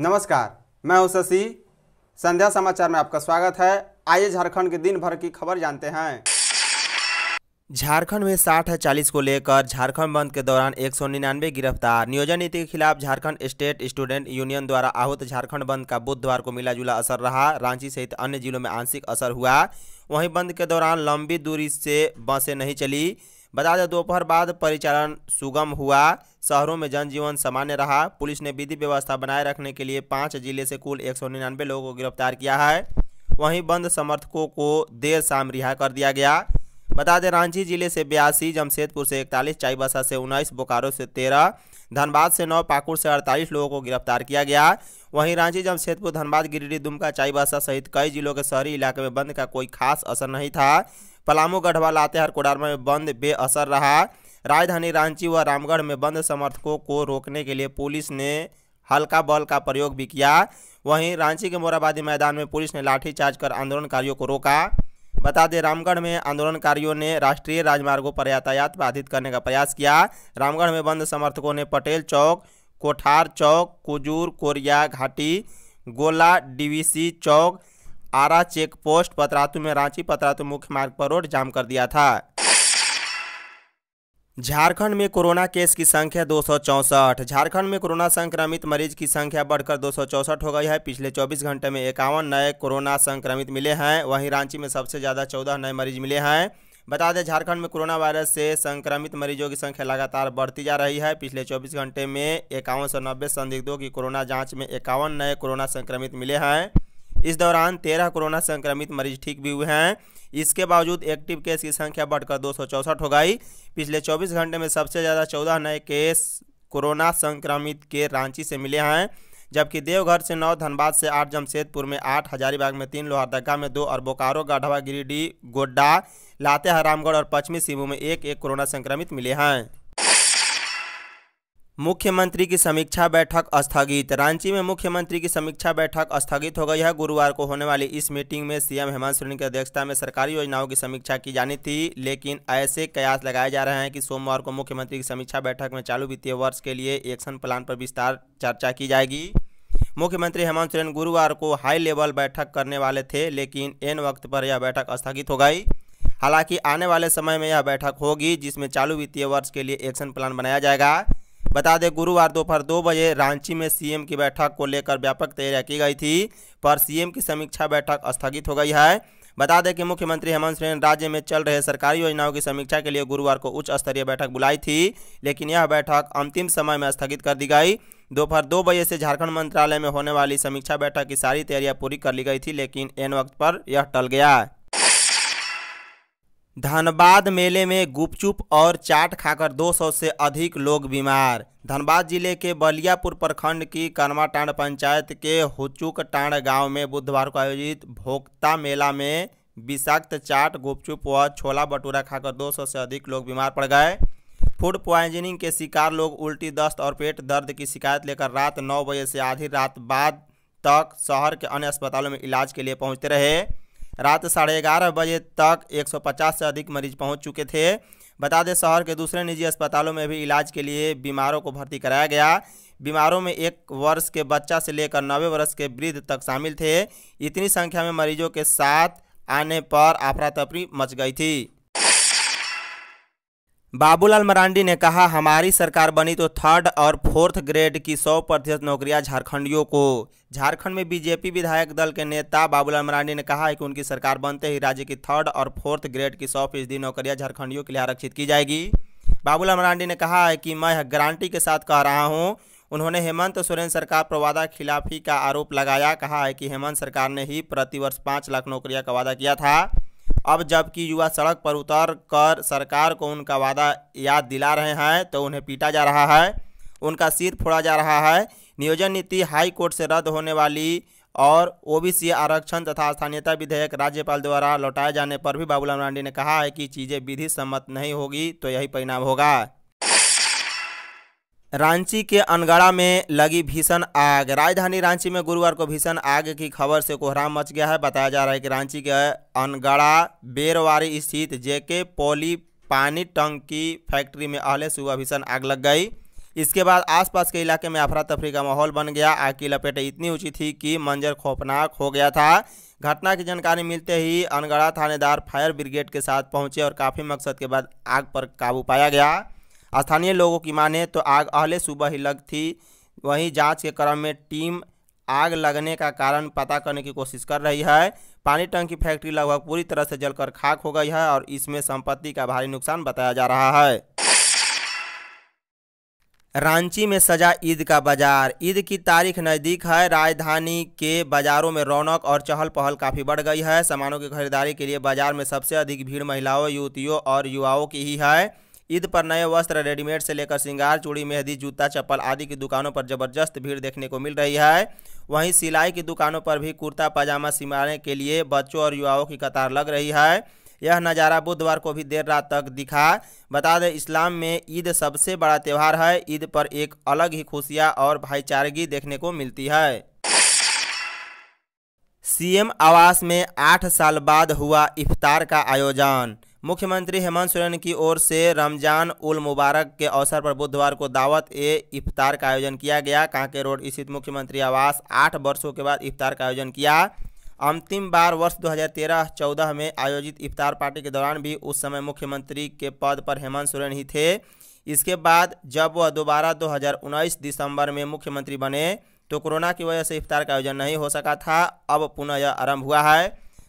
नमस्कार मैं हूं शशि संध्या समाचार में आपका स्वागत है आइए झारखंड के दिन भर की खबर जानते हैं झारखंड में साठ है चालीस को लेकर झारखंड बंद के दौरान एक सौ निन्यानवे गिरफ्तार नियोजन नीति के खिलाफ झारखंड स्टेट स्टूडेंट यूनियन द्वारा आहूत झारखंड बंद का बुधवार को मिला जुला असर रहा रांची सहित अन्य जिलों में आंशिक असर हुआ वहीं बंद के दौरान लंबी दूरी से बसें नहीं चली बता दें दोपहर बाद परिचालन सुगम हुआ शहरों में जनजीवन सामान्य रहा पुलिस ने विधि व्यवस्था बनाए रखने के लिए पाँच जिले से कुल एक लोगों को गिरफ्तार किया है वहीं बंद समर्थकों को देर शाम रिहा कर दिया गया बता दें रांची जिले से बयासी जमशेदपुर से इकतालीस चाईबासा से उन्नीस बोकारो से तेरह धनबाद से नौ पाकुड़ से अड़तालीस लोगों को गिरफ्तार किया गया वहीं रांची जमशेदपुर धनबाद गिरिडीह दुमका चाईबासा सहित कई जिलों के शहरी इलाके में बंद का कोई खास असर नहीं था पलामू गढ़वा लातेहार कोडारमा में बंद बेअसर रहा राजधानी रांची व रामगढ़ में बंद समर्थकों को रोकने के लिए पुलिस ने हल्का बल का प्रयोग भी किया वहीं रांची के मोराबादी मैदान में पुलिस ने लाठीचार्ज कर आंदोलनकारियों को रोका बता दें रामगढ़ में आंदोलनकारियों ने राष्ट्रीय राजमार्गों पर यातायात बाधित करने का प्रयास किया रामगढ़ में बंद समर्थकों ने पटेल चौक कोठार चौक कुजूर कोरिया घाटी गोला डीवीसी चौक आरा चेक पोस्ट पतरातू में रांची पतरातू मुख्य मार्ग पर रोड जाम कर दिया था झारखंड में कोरोना केस की संख्या दो झारखंड में कोरोना संक्रमित मरीज की संख्या बढ़कर दो हो गई है पिछले 24 घंटे में इक्यावन नए कोरोना संक्रमित मिले हैं वहीं रांची में सबसे ज़्यादा 14 नए मरीज मिले हैं बता दें झारखंड में कोरोना वायरस से संक्रमित मरीजों की संख्या लगातार बढ़ती जा रही है पिछले 24 घंटे में इक्यावन सौ नब्बे संदिग्धों की कोरोना जाँच में इक्यावन नए कोरोना संक्रमित मिले हैं इस दौरान तेरह कोरोना संक्रमित मरीज ठीक भी हुए हैं इसके बावजूद एक्टिव केस की संख्या बढ़कर दो हो गई पिछले 24 घंटे में सबसे ज़्यादा 14 नए केस कोरोना संक्रमित के रांची से मिले हैं जबकि देवघर से नौ धनबाद से आठ जमशेदपुर में आठ हजारीबाग में तीन लोहरदगा में दो और बोकारो गढ़वा गिरिडीह गोड्डा लातेहार रामगढ़ और पश्चिमी सिंहभूम में एक एक कोरोना संक्रमित मिले हैं मुख्यमंत्री की समीक्षा बैठक स्थगित रांची में मुख्यमंत्री की समीक्षा बैठक स्थगित हो गई है गुरुवार को होने वाली इस मीटिंग में सीएम हेमंत सोरेन की अध्यक्षता में सरकारी योजनाओं की समीक्षा की जानी थी लेकिन ऐसे कयास लगाए जा रहे हैं कि सोमवार को मुख्यमंत्री की समीक्षा बैठक में चालू वित्तीय वर्ष के लिए एक्शन प्लान पर विस्तार चर्चा की जाएगी मुख्यमंत्री हेमंत सोरेन गुरुवार को हाई लेवल बैठक करने वाले थे लेकिन एन वक्त पर यह बैठक स्थगित हो गई हालांकि आने वाले समय में यह बैठक होगी जिसमें चालू वित्तीय वर्ष के लिए एक्शन प्लान बनाया जाएगा बता दें गुरुवार दोपहर दो बजे रांची में सीएम की बैठक को लेकर व्यापक तैयारियां की गई थी पर सीएम की समीक्षा बैठक स्थगित हो गई है बता दें कि मुख्यमंत्री हेमंत सोरेन राज्य में चल रहे सरकारी योजनाओं की समीक्षा के लिए गुरुवार को उच्च स्तरीय बैठक बुलाई थी लेकिन यह बैठक अंतिम समय में स्थगित कर दी गई दोपहर दो बजे से झारखंड मंत्रालय में होने वाली समीक्षा बैठक की सारी तैयारियां पूरी कर ली गई थी लेकिन एन वक्त पर यह टल गया धनबाद मेले में गुपचुप और चाट खाकर 200 से अधिक लोग बीमार धनबाद जिले के बलियापुर प्रखंड की कनवाटांड पंचायत के हुचुकटांड गांव में बुधवार को आयोजित भोक्ता मेला में विषाक्त चाट गुपचुप व छोला भटूरा खाकर 200 से अधिक लोग बीमार पड़ गए फूड प्वाइजनिंग के शिकार लोग उल्टी दस्त और पेट दर्द की शिकायत लेकर रात नौ बजे से आधी रात बाद तक शहर के अन्य अस्पतालों में इलाज के लिए पहुँचते रहे रात साढ़े ग्यारह बजे तक 150 से अधिक मरीज पहुंच चुके थे बता दें शहर के दूसरे निजी अस्पतालों में भी इलाज के लिए बीमारों को भर्ती कराया गया बीमारों में एक वर्ष के बच्चा से लेकर नब्बे वर्ष के वृद्ध तक शामिल थे इतनी संख्या में मरीजों के साथ आने पर अफरा तफरी मच गई थी बाबूलाल मरांडी ने कहा हमारी सरकार बनी तो थर्ड और फोर्थ ग्रेड की सौ प्रतिशत नौकरियां झारखंडियों को झारखंड में बीजेपी विधायक दल के नेता बाबूलाल मरांडी ने कहा है कि उनकी सरकार बनते ही राज्य की थर्ड और फोर्थ ग्रेड की सौ फीसदी नौकरियाँ झारखंडियों के लिए आरक्षित की जाएगी बाबूलाल मरांडी ने कहा है कि मैं गारंटी के साथ कह रहा हूँ उन्होंने हेमंत सोरेन सरकार पर वादा खिलाफी का आरोप लगाया कहा है कि हेमंत सरकार ने ही प्रतिवर्ष पाँच लाख नौकरियाँ का वादा किया था अब जबकि युवा सड़क पर उतर कर सरकार को उनका वादा याद दिला रहे हैं तो उन्हें पीटा जा रहा है उनका सिर फोड़ा जा रहा है नियोजन नीति हाई कोर्ट से रद्द होने वाली और ओबीसी आरक्षण तथा स्थानीयता विधेयक राज्यपाल द्वारा लौटाए जाने पर भी बाबूलाल मांडी ने कहा है कि चीज़ें विधि सम्मत नहीं होगी तो यही परिणाम होगा रांची के अनगड़ा में लगी भीषण आग राजधानी रांची में गुरुवार को भीषण आग की खबर से कोहराम मच गया है बताया जा रहा है कि रांची के अनगड़ा बेरवारी स्थित जेके पोली पानी टंकी की फैक्ट्री में अहले सुबह भीषण आग लग गई इसके बाद आसपास के इलाके में अफरा तफरी का माहौल बन गया आग की लपेट इतनी ऊँची थी कि मंजर खौफनाक हो गया था घटना की जानकारी मिलते ही अनगढ़ा थानेदार फायर ब्रिगेड के साथ पहुंचे और काफ़ी मकसद के बाद आग पर काबू पाया गया स्थानीय लोगों की माने तो आग अहले सुबह ही लग थी वहीं जांच के क्रम में टीम आग लगने का कारण पता करने की कोशिश कर रही है पानी टंकी फैक्ट्री लगभग पूरी तरह से जलकर खाक हो गई है और इसमें संपत्ति का भारी नुकसान बताया जा रहा है रांची में सजा ईद का बाजार ईद की तारीख नज़दीक है राजधानी के बाज़ारों में रौनक और चहल पहल काफ़ी बढ़ गई है सामानों की खरीदारी के लिए बाज़ार में सबसे अधिक भीड़ महिलाओं युवतियों और युवाओं की ही है ईद पर नए वस्त्र रेडीमेड से लेकर श्रृंगार चूड़ी मेहदी जूता चप्पल आदि की दुकानों पर जबरदस्त भीड़ देखने को मिल रही है वहीं सिलाई की दुकानों पर भी कुर्ता पाजामा सिमाने के लिए बच्चों और युवाओं की कतार लग रही है यह नज़ारा बुधवार को भी देर रात तक दिखा बता दें इस्लाम में ईद सबसे बड़ा त्यौहार है ईद पर एक अलग ही खुशियाँ और भाईचारगी देखने को मिलती है सीएम आवास में आठ साल बाद हुआ इफ्तार का आयोजन मुख्यमंत्री हेमंत सोरेन की ओर से रमजान उल मुबारक के अवसर पर बुधवार को दावत ए इफ्तार का आयोजन किया गया कांके रोड स्थित मुख्यमंत्री आवास आठ वर्षों के बाद इफ्तार का आयोजन किया अंतिम बार वर्ष 2013-14 में आयोजित इफ्तार पार्टी के दौरान भी उस समय मुख्यमंत्री के पद पर हेमंत सोरेन ही थे इसके बाद जब वह दोबारा दो दिसंबर में मुख्यमंत्री बने तो कोरोना की वजह से इफ्तार का आयोजन नहीं हो सका था अब पुनः यह आरम्भ हुआ है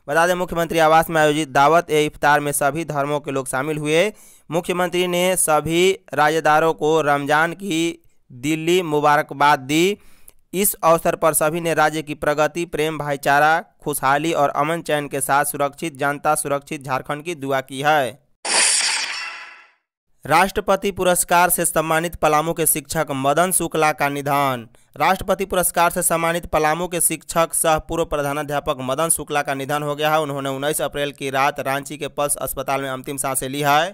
बता दें मुख्यमंत्री आवास में आयोजित दावत ए इफ्तार में सभी धर्मों के लोग शामिल हुए मुख्यमंत्री ने सभी राजेदारों को रमजान की दिल्ली मुबारकबाद दी इस अवसर पर सभी ने राज्य की प्रगति प्रेम भाईचारा खुशहाली और अमन चैन के साथ सुरक्षित जनता सुरक्षित झारखंड की दुआ की है राष्ट्रपति पुरस्कार से सम्मानित पलामू के शिक्षक मदन शुक्ला का निधन राष्ट्रपति पुरस्कार से सम्मानित पलामू के शिक्षक सह पूर्व प्रधानाध्यापक मदन शुक्ला का निधन हो गया है उन्होंने उन्नीस अप्रैल की रात रांची के पल्स अस्पताल में अंतिम सांसें ली है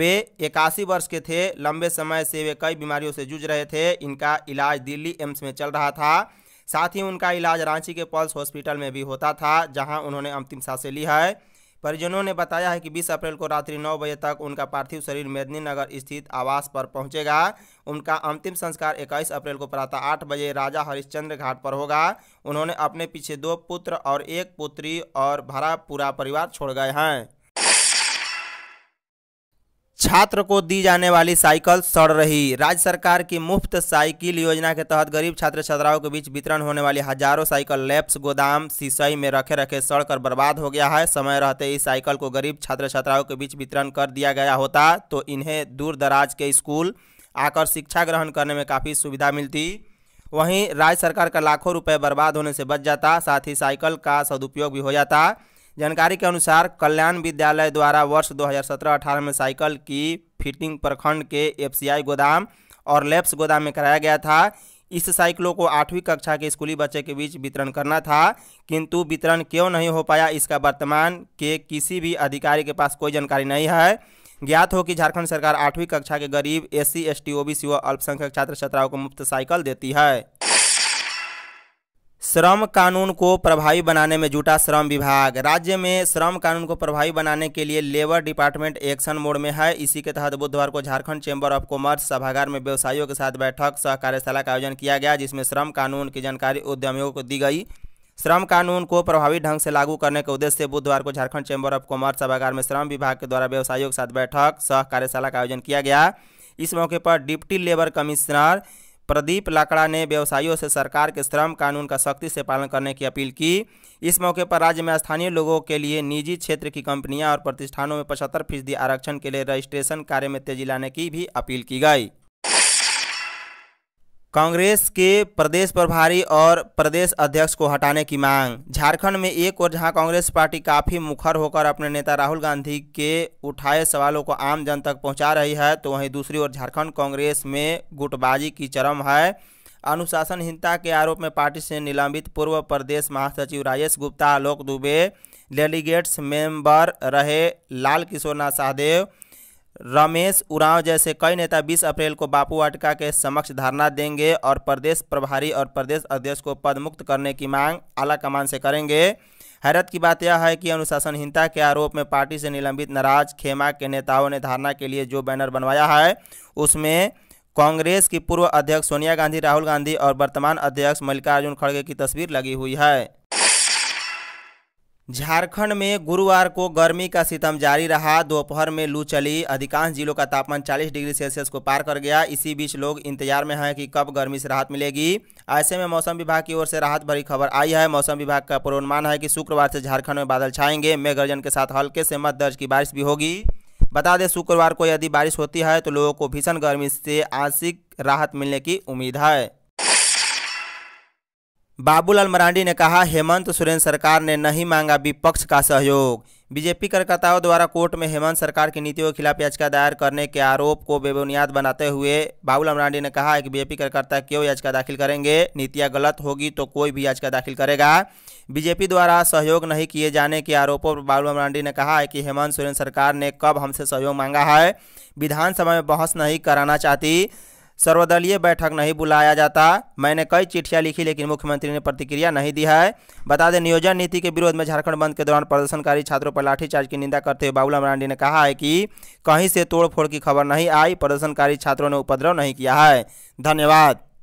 वे इक्यासी वर्ष के थे लंबे समय से वे कई बीमारियों से जूझ रहे थे इनका इलाज दिल्ली एम्स में चल रहा था साथ ही उनका इलाज रांची के पल्स हॉस्पिटल में भी होता था जहां उन्होंने अंतिम सांसें ली है परिजनों ने बताया है कि 20 अप्रैल को रात्रि 9 बजे तक उनका पार्थिव शरीर मेदिनीनगर स्थित आवास पर पहुंचेगा उनका अंतिम संस्कार 21 अप्रैल को प्रातः आठ बजे राजा हरिश्चंद्र घाट पर होगा उन्होंने अपने पीछे दो पुत्र और एक पुत्री और भरा पूरा परिवार छोड़ गए हैं छात्र को दी जाने वाली साइकिल सड़ रही राज्य सरकार की मुफ्त साइकिल योजना के तहत गरीब छात्र छात्राओं के बीच वितरण होने वाली हजारों साइकिल लैप्स गोदाम सीसई में रखे रखे सड़कर बर्बाद हो गया है समय रहते इस साइकिल को गरीब छात्र छात्राओं के बीच वितरण कर दिया गया होता तो इन्हें दूर दराज के स्कूल आकर शिक्षा ग्रहण करने में काफ़ी सुविधा मिलती वहीं राज्य सरकार का लाखों रुपये बर्बाद होने से बच जाता साथ ही साइकिल का सदुपयोग भी हो जाता जानकारी के अनुसार कल्याण विद्यालय द्वारा वर्ष 2017-18 में साइकिल की फिटिंग प्रखंड के एफसीआई गोदाम और लेप्स गोदाम में कराया गया था इस साइकिलों को आठवीं कक्षा के स्कूली बच्चे के बीच वितरण करना था किंतु वितरण क्यों नहीं हो पाया इसका वर्तमान के किसी भी अधिकारी के पास कोई जानकारी नहीं है ज्ञात हो कि झारखंड सरकार आठवीं कक्षा के गरीब S C S T O B C व अल्पसंख्यक छात्र छात्राओं को मुफ्त साइकिल देती है श्रम कानून को प्रभावी बनाने में जुटा श्रम विभाग राज्य में श्रम कानून को प्रभावी बनाने के लिए लेबर डिपार्टमेंट एक्शन मोड में है इसी के तहत बुधवार को झारखंड चैम्बर ऑफ कॉमर्स सभागार में व्यवसायियों के साथ बैठक सह कार्यशाला का आयोजन किया गया जिसमें श्रम कानून की जानकारी उद्यमियों को दी गई श्रम कानून को प्रभावी ढंग से लागू करने के उद्देश्य से बुधवार को झारखंड चैम्बर ऑफ कॉमर्स सभागार में श्रम विभाग के द्वारा व्यवसायियों के साथ बैठक सह कार्यशाला का आयोजन किया गया इस मौके पर deputy labour commissioner Pradeep Lakra ने व्यवसायियों से सरकार के श्रम कानून का सख्ती से पालन करने की अपील की इस मौके पर राज्य में स्थानीय लोगों के लिए निजी क्षेत्र की कंपनियां और प्रतिष्ठानों में पचहत्तर फीसदी आरक्षण के लिए रजिस्ट्रेशन कार्य में तेजी लाने की भी अपील की गई कांग्रेस के प्रदेश प्रभारी और प्रदेश अध्यक्ष को हटाने की मांग झारखंड में एक और जहां कांग्रेस पार्टी काफ़ी मुखर होकर अपने नेता राहुल गांधी के उठाए सवालों को आम जन तक पहुंचा रही है तो वहीं दूसरी ओर झारखंड कांग्रेस में गुटबाजी की चरम है अनुशासनहीनता के आरोप में पार्टी से निलंबित पूर्व प्रदेश महासचिव राजेश गुप्ता आलोक दुबे डेलीगेट्स मेंबर रहे लाल किशोरनाथ सहदेव रमेश उरांव जैसे कई नेता 20 अप्रैल को बापू वाटिका के समक्ष धरना देंगे और प्रदेश प्रभारी और प्रदेश अध्यक्ष को पदमुक्त करने की मांग आलाकमान से करेंगे हैरत की बात यह है कि अनुशासनहीनता के आरोप में पार्टी से निलंबित नाराज खेमा के नेताओं ने धरना के लिए जो बैनर बनवाया है उसमें कांग्रेस की पूर्व अध्यक्ष सोनिया गांधी राहुल गांधी और वर्तमान अध्यक्ष मल्लिकार्जुन खड़गे की तस्वीर लगी हुई है झारखंड में गुरुवार को गर्मी का सितम जारी रहा दोपहर में लू चली अधिकांश जिलों का तापमान 40 डिग्री सेल्सियस को पार कर गया इसी बीच लोग इंतजार में हैं कि कब गर्मी से राहत मिलेगी ऐसे में मौसम विभाग की ओर से राहत भरी खबर आई है मौसम विभाग का पूर्वानुमान है कि शुक्रवार से झारखंड में बादल छाएंगे मेघर्जन के साथ हल्के से मत दर्ज की बारिश भी होगी बता दें शुक्रवार को यदि बारिश होती है तो लोगों को भीषण गर्मी से आंशिक राहत मिलने की उम्मीद है बाबूलाल मरांडी ने कहा हेमंत सोरेन सरकार ने नहीं मांगा विपक्ष का सहयोग बीजेपी कार्यकर्ताओं द्वारा कोर्ट में हेमंत सरकार की नीतियों के खिलाफ याचिका दायर करने के आरोप को बेबुनियाद बनाते हुए बाबूलाल मरांडी ने कहा कि बीजेपी कार्यकर्ता क्यों याचिका दाखिल करेंगे नीतियाँ गलत होगी तो कोई भी याचिका दाखिल करेगा बीजेपी द्वारा सहयोग नहीं किए जाने के आरोपों पर बाबूलाल मरांडी ने कहा है कि हेमंत सोरेन सरकार ने कब हमसे सहयोग मांगा है विधानसभा में बहस नहीं कराना चाहती सर्वदलीय बैठक नहीं बुलाया जाता मैंने कई चिट्ठियां लिखी लेकिन मुख्यमंत्री ने प्रतिक्रिया नहीं दी है बता दें नियोजन नीति के विरोध में झारखंड बंद के दौरान प्रदर्शनकारी छात्रों पर लाठीचार्ज की निंदा करते हुए बाबूला मरांडी ने कहा है कि कहीं से तोड़फोड़ की खबर नहीं आई प्रदर्शनकारी छात्रों ने उपद्रव नहीं किया है धन्यवाद